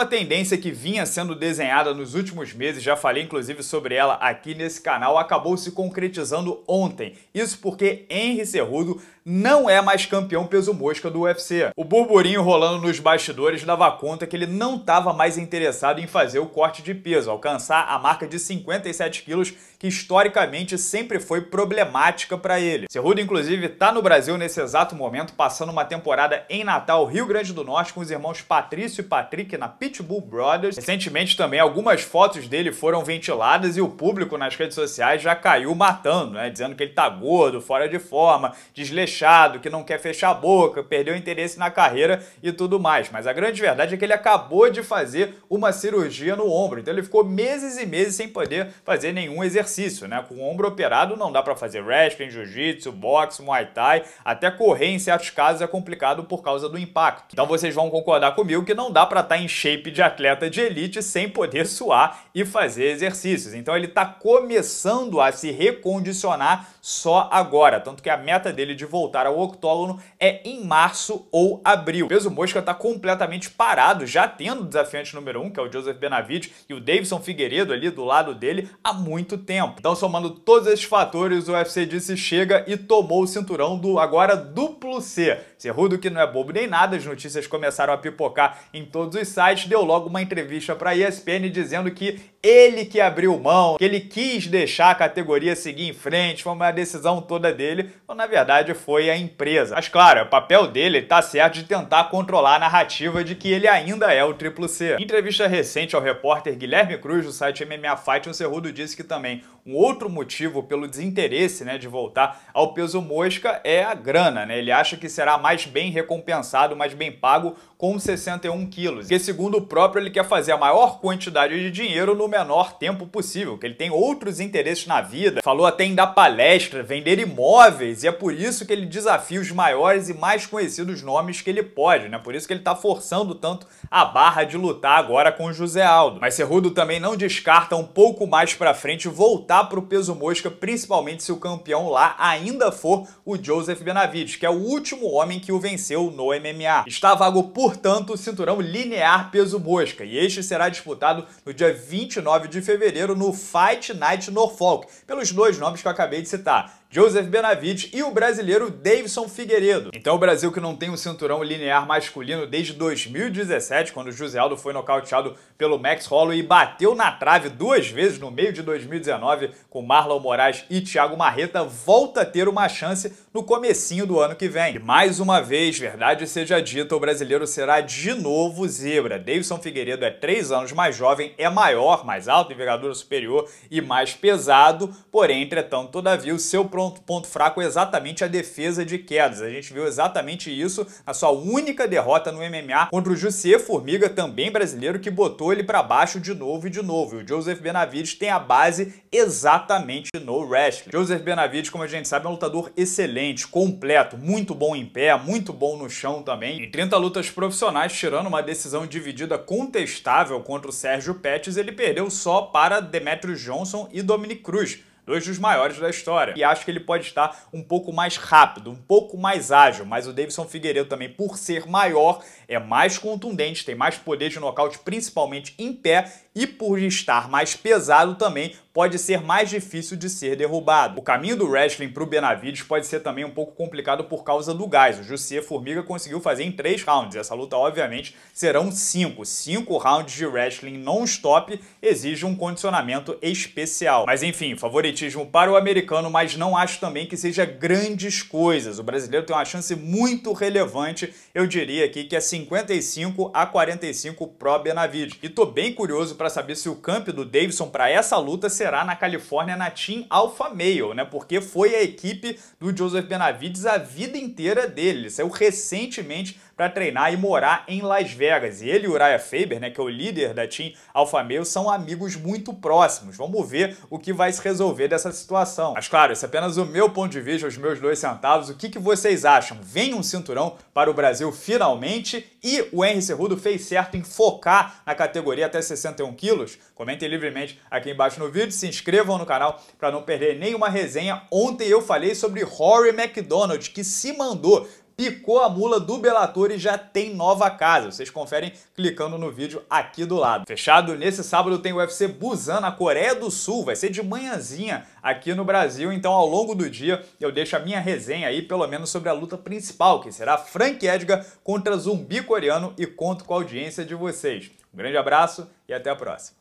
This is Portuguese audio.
Uma tendência que vinha sendo desenhada nos últimos meses, já falei inclusive sobre ela aqui nesse canal, acabou se concretizando ontem. Isso porque Henry Cerrudo não é mais campeão peso mosca do UFC. O burburinho rolando nos bastidores dava conta que ele não estava mais interessado em fazer o corte de peso, alcançar a marca de 57 quilos que historicamente sempre foi problemática para ele. Cerrudo, inclusive, está no Brasil nesse exato momento, passando uma temporada em Natal, Rio Grande do Norte, com os irmãos Patrício e Patrick na Pitbull Brothers. Recentemente também algumas fotos dele foram ventiladas e o público nas redes sociais já caiu matando, né? Dizendo que ele tá gordo, fora de forma, desleixado, que não quer fechar a boca, perdeu interesse na carreira e tudo mais. Mas a grande verdade é que ele acabou de fazer uma cirurgia no ombro, então ele ficou meses e meses sem poder fazer nenhum exercício exercício, né? Com o ombro operado não dá para fazer wrestling, jiu-jitsu, boxe, muay thai, até correr em certos casos é complicado por causa do impacto. Então vocês vão concordar comigo que não dá para estar tá em shape de atleta de elite sem poder suar e fazer exercícios. Então ele está começando a se recondicionar só agora, tanto que a meta dele de voltar ao octógono é em março ou abril. O peso mosca está completamente parado, já tendo o desafiante número 1, um, que é o Joseph Benavides, e o Davidson Figueiredo ali do lado dele há muito tempo tempo. Então, somando todos esses fatores, o UFC disse chega e tomou o cinturão do agora duplo C. Cerrudo que não é bobo nem nada, as notícias começaram a pipocar em todos os sites, deu logo uma entrevista para a ESPN dizendo que ele que abriu mão, que ele quis deixar a categoria seguir em frente, foi uma decisão toda dele, ou na verdade foi a empresa. Mas claro, o é papel dele tá certo de tentar controlar a narrativa de que ele ainda é o Triplo C. Em entrevista recente ao repórter Guilherme Cruz do site MMA Fight, o Cerrudo disse que também um outro motivo pelo desinteresse né, de voltar ao peso mosca é a grana. Né? Ele acha que será mais bem recompensado, mais bem pago com 61 quilos. Porque, segundo o próprio, ele quer fazer a maior quantidade de dinheiro no menor tempo possível, que ele tem outros interesses na vida. Falou até em dar palestra, vender imóveis, e é por isso que ele desafia os maiores e mais conhecidos nomes que ele pode, né? Por isso que ele está forçando tanto a barra de lutar agora com o José Aldo. Mas Cerrudo também não descarta um pouco mais para frente voltar voltar para o peso mosca, principalmente se o campeão lá ainda for o Joseph Benavides, que é o último homem que o venceu no MMA. Está vago, portanto, o cinturão linear peso mosca, e este será disputado no dia 29 de fevereiro no Fight Night Norfolk, pelos dois nomes que eu acabei de citar. Joseph Benavides e o brasileiro Davidson Figueiredo. Então o Brasil que não tem um cinturão linear masculino desde 2017, quando o José Aldo foi nocauteado pelo Max Holloway e bateu na trave duas vezes no meio de 2019, 2019 com Marlon Moraes e Thiago Marreta volta a ter uma chance no comecinho do ano que vem. E mais uma vez, verdade seja dita, o brasileiro será de novo zebra. Davidson Figueiredo é três anos mais jovem, é maior, mais alto, envergadura superior e mais pesado, porém, entretanto, todavia, o seu ponto fraco é exatamente a defesa de quedas. A gente viu exatamente isso na sua única derrota no MMA contra o Jussier Formiga, também brasileiro, que botou ele para baixo de novo e de novo. E o Joseph Benavides tem a base exatamente no wrestling. Joseph Benavides, como a gente sabe, é um lutador excelente, completo, muito bom em pé, muito bom no chão também. Em 30 lutas profissionais, tirando uma decisão dividida contestável contra o Sérgio Pettis, ele perdeu só para Demetrius Johnson e Dominic Cruz dois dos maiores da história. E acho que ele pode estar um pouco mais rápido, um pouco mais ágil, mas o Davidson Figueiredo também, por ser maior, é mais contundente, tem mais poder de nocaute, principalmente em pé, e por estar mais pesado também pode ser mais difícil de ser derrubado. O caminho do wrestling para o Benavides pode ser também um pouco complicado por causa do gás. O Jussier Formiga conseguiu fazer em três rounds. Essa luta, obviamente, serão cinco. Cinco rounds de wrestling non-stop exige um condicionamento especial. Mas enfim, favoritismo para o americano, mas não acho também que seja grandes coisas. O brasileiro tem uma chance muito relevante, eu diria aqui que é 55 a 45 pro Benavides. E tô bem curioso para saber se o camp do Davidson para essa luta será na Califórnia na Team Alpha Male, né? Porque foi a equipe do Joseph Benavides a vida inteira dele. Ele saiu recentemente para treinar e morar em Las Vegas. E ele e Uriah Faber, né, que é o líder da Team Alpha Male, são amigos muito próximos. Vamos ver o que vai se resolver dessa situação. Mas claro, esse é apenas o meu ponto de vista, os meus dois centavos. O que, que vocês acham? Vem um cinturão para o Brasil finalmente? E o Henry Cerrudo fez certo em focar na categoria até 61 quilos? Comentem livremente aqui embaixo no vídeo, se inscrevam no canal para não perder nenhuma resenha. Ontem eu falei sobre Rory McDonald, que se mandou picou a mula do Bellator e já tem nova casa. Vocês conferem clicando no vídeo aqui do lado. Fechado? Nesse sábado tem o UFC Busan na Coreia do Sul, vai ser de manhãzinha aqui no Brasil, então ao longo do dia eu deixo a minha resenha aí, pelo menos sobre a luta principal, que será Frank Edgar contra zumbi coreano e conto com a audiência de vocês. Um grande abraço e até a próxima.